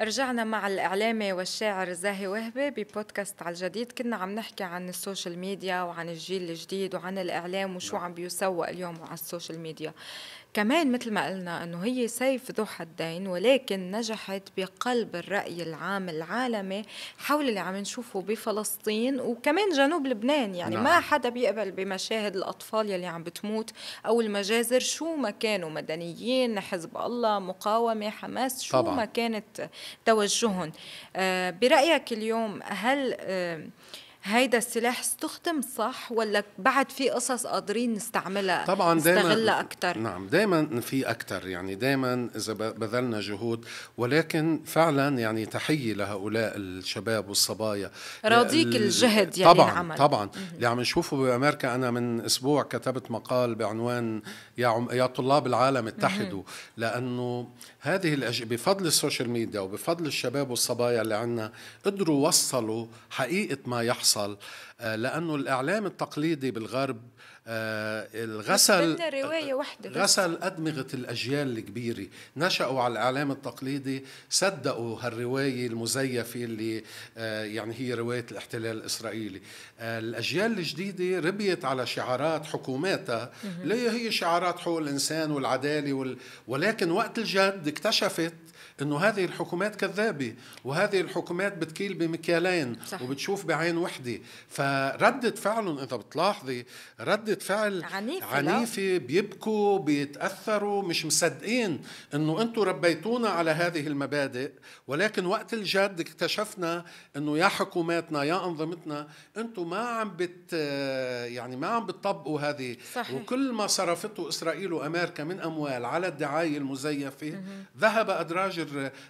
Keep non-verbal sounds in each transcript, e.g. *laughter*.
رجعنا مع الإعلامي والشاعر زاهي وهبي ببودكاست على الجديد كنا عم نحكي عن السوشيال ميديا وعن الجيل الجديد وعن الإعلام وشو عم بيسوق اليوم على السوشيال ميديا كمان مثل ما قلنا انه هي سيف ذو حدين ولكن نجحت بقلب الراي العام العالمي حول اللي عم نشوفه بفلسطين وكمان جنوب لبنان يعني نعم. ما حدا بيقبل بمشاهد الاطفال يلي عم بتموت او المجازر شو ما كانوا مدنيين حزب الله مقاومه حماس شو طبعا. ما كانت توجههم آه برايك اليوم هل آه هيدا السلاح استخدم صح ولا بعد في قصص قادرين نستعملها طبعا دائما اكثر نعم دائما في اكثر يعني دائما اذا بذلنا جهود ولكن فعلا يعني تحيه لهؤلاء الشباب والصبايا راضيك الجهد يعني طبعا العمل. طبعا اللي عم نشوفه بامريكا انا من اسبوع كتبت مقال بعنوان يا عم... يا طلاب العالم اتحدوا لانه هذه الأج... بفضل السوشيال ميديا وبفضل الشباب والصبايا اللي عندنا قدروا وصلوا حقيقه ما يحصل حصل آه، لأنه الإعلام التقليدي بالغرب آه، الغسل رواية واحدة غسل أدمغة الأجيال الكبيرة نشأوا على الإعلام التقليدي صدقوا هالرواية المزيفة اللي آه، يعني هي رواية الاحتلال الإسرائيلي آه، الأجيال الجديدة ربيت على شعارات حكوماتها اللي هي شعارات حقوق الإنسان والعدالة وال... ولكن وقت الجد اكتشفت انه هذه الحكومات كذابه وهذه الحكومات بتكيل بمكيالين صح. وبتشوف بعين وحده فردة فعلهم اذا بتلاحظي ردة ردة فعل عنيفة, عنيفة بيبكوا بيتأثروا مش مصدقين أنه أنتم ربيتونا على هذه المبادئ ولكن وقت الجد اكتشفنا أنه يا حكوماتنا يا أنظمتنا أنتم ما عم بت يعني ما عم بتطبقوا هذه صحيح. وكل ما صرفته إسرائيل وأمريكا من أموال على الدعاية المزيفة م -م. ذهب أدراج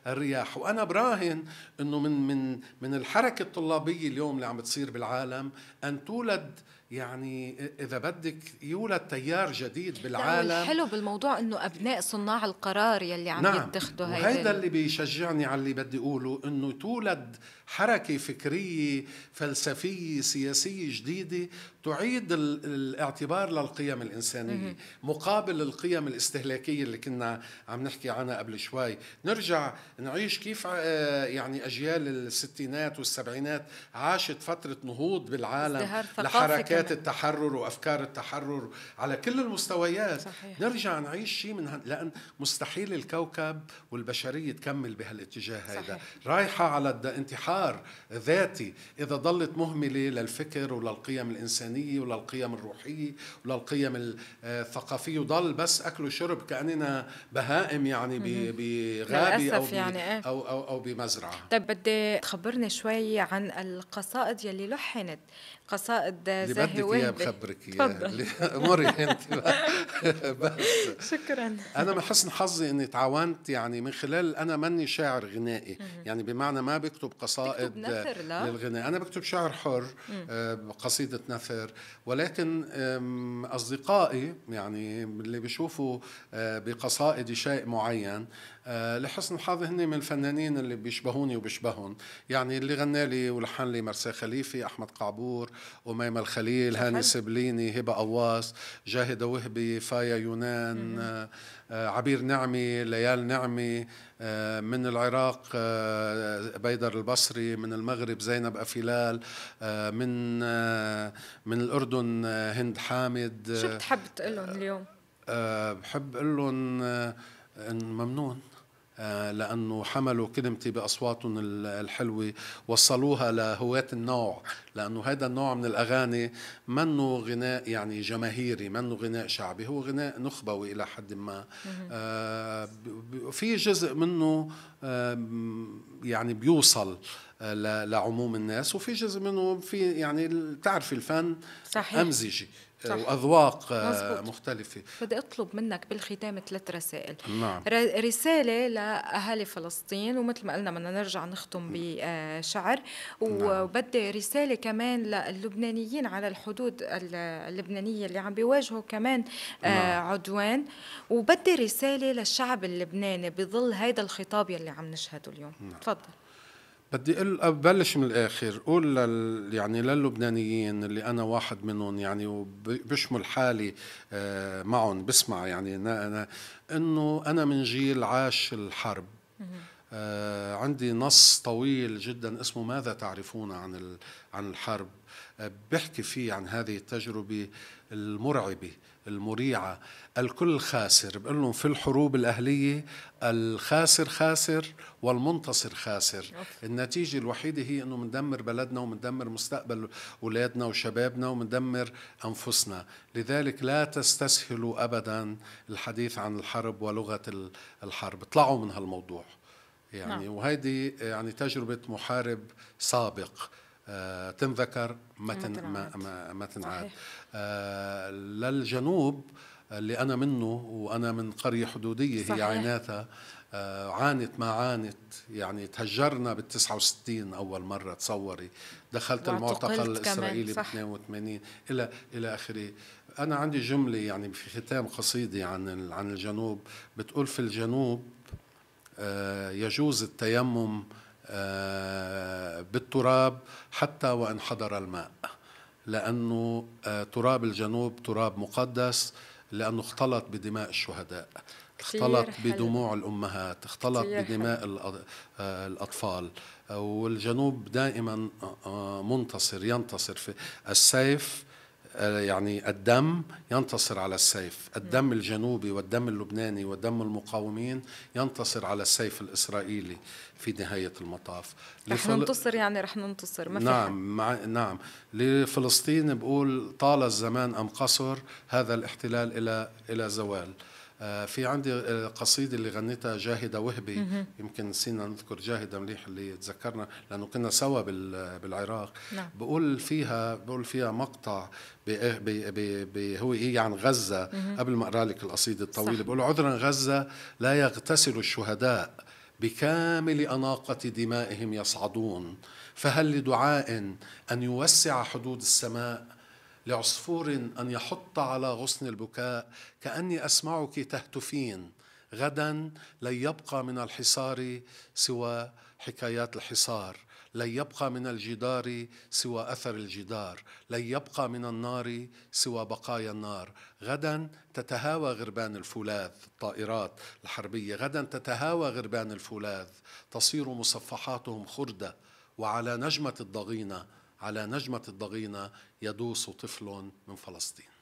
الرياح وأنا براهن أنه من من من الحركة الطلابية اليوم اللي عم بتصير بالعالم أن تولد يعني اذا بدك يولد تيار جديد بالعالم الحلو بالموضوع انه ابناء صناع القرار يلي عم نعم. يتخذوا هيدا وهيدا اللي بيشجعني على اللي بدي اقوله انه تولد حركه فكريه فلسفيه سياسيه جديده تعيد الاعتبار للقيم الانسانيه مقابل القيم الاستهلاكيه اللي كنا عم نحكي عنها قبل شوي نرجع نعيش كيف آه، يعني اجيال الستينات والسبعينات عاشت فتره نهوض بالعالم لحركات حركات التحرر وافكار التحرر على كل المستويات صحيح. نرجع نعيش شيء من هن... لان مستحيل الكوكب والبشريه تكمل بهالاتجاه هذا رايحه على انتحار ذاتي اذا ضلت مهمله للفكر وللقيم الانسانيه وللقيم الروحيه وللقيم آه، الثقافيه وضل بس اكل وشرب كاننا بهائم يعني بغابه او يعني إيه. أو, او او بمزرعه طيب بدي تخبرني شوي عن القصائد يلي لحنت قصائد زي بدك اياه بخبرك اياه اموري *laughs* انت *laughs* بس شكرا انا من حسن حظي اني تعاونت يعني من خلال انا ماني شاعر غنائي يعني بمعنى ما بكتب قصائد للغناء انا بكتب شعر حر آه، قصيده نثر ولكن اصدقائي يعني اللي بيشوفوا آه، بقصائدي شيء معين آه، لحسن الحظ هن من الفنانين اللي بيشبهوني وبيشبههم يعني اللي غنى لي ولحن لي مرسي خليفي احمد قعبور اميمه الخليل هاني سبليني هبه قواص جاهد وهبي فايا يونان مم. آه، عبير نعمي ليال نعمي آه، من العراق بيدر البصري من المغرب زينب أفيلال من من الأردن هند حامد شو بتحب تقول لهم اليوم؟ بحب أقول لهم ممنون آه، لانه حملوا كلمتي باصواتهم الحلوه وصلوها لهواة النوع لانه هذا النوع من الاغاني منه غناء يعني جماهيري منه غناء شعبي هو غناء نخبوي الى حد ما آه، في جزء منه يعني بيوصل آه، لعموم الناس وفي جزء منه في يعني بتعرفي الفن صحيح. امزجه آه، واذواق آه، مزبوط. مختلفه بدي اطلب منك بالختام ثلاث رسائل نعم. رساله لاهالي فلسطين ومثل ما قلنا بدنا نرجع نختم بشعر نعم. وبدي رساله كمان للبنانيين على الحدود اللبنانيه اللي عم بيواجهوا كمان نعم. عدوان وبدي رساله للشعب اللبناني بظل هذا الخطاب يلي عم نشهده اليوم نعم. تفضل بدي اقول ابلش من الاخر قول لل يعني للبنانيين اللي انا واحد منهم يعني وبشمل حالي آه، معهم بسمع يعني انه انا من جيل عاش الحرب آه، عندي نص طويل جدا اسمه ماذا تعرفون عن عن الحرب آه، بحكي فيه عن هذه التجربة المرعبة المريعة الكل خاسر بقول لهم في الحروب الأهلية الخاسر خاسر والمنتصر خاسر النتيجة الوحيدة هي أنه مندمر بلدنا ومندمر مستقبل أولادنا وشبابنا ومندمر أنفسنا لذلك لا تستسهلوا أبدا الحديث عن الحرب ولغة الحرب اطلعوا من هالموضوع يعني نعم. وهيدي يعني تجربة محارب سابق آه تنذكر ما تن ما ما, ما تنعاد آه للجنوب اللي أنا منه وأنا من قرية حدودية صحيح. هي عيناتها آه عانت ما عانت يعني تهجرنا بال 69 أول مرة تصوري دخلت المعتقل الإسرائيلي ب 82 إلى إلى آخره أنا عندي جملة يعني في ختام قصيدة عن عن الجنوب بتقول في الجنوب آه، يجوز التيمم آه، بالتراب حتى وان حضر الماء لانه آه، تراب الجنوب تراب مقدس لانه اختلط بدماء الشهداء اختلط بدموع الامهات اختلط بدماء الاطفال والجنوب دائما منتصر ينتصر في السيف آه، يعني الدم ينتصر على السيف الدم الجنوبي والدم اللبناني ودم المقاومين ينتصر على السيف الإسرائيلي في نهاية المطاف رح ننتصر يعني رح ننتصر ما نعم مع... نعم لفلسطين بقول طال الزمان أم قصر هذا الاحتلال إلى إلى زوال آه، في عندي القصيدة آه، اللي غنيتها جاهدة وهبي يمكن نسينا نذكر جاهدة مليح اللي تذكرنا لأنه كنا سوا بالعراق نعم. بقول فيها بقول فيها مقطع بي بي بي هو إيه عن يعني غزة قبل ما أقرأ لك القصيدة الطويلة صح. بقول عذرا غزة لا يغتسل الشهداء بكامل أناقة دمائهم يصعدون فهل لدعاء أن يوسع حدود السماء لعصفور أن يحط على غصن البكاء كأني أسمعك تهتفين غدا لن يبقى من الحصار سوى حكايات الحصار لن يبقى من الجدار سوى اثر الجدار لن يبقى من النار سوى بقايا النار غدا تتهاوى غربان الفولاذ الطائرات الحربيه غدا تتهاوى غربان الفولاذ تصير مصفحاتهم خرده وعلى نجمه الضغينه على نجمة الضغينة يدوس طفل من فلسطين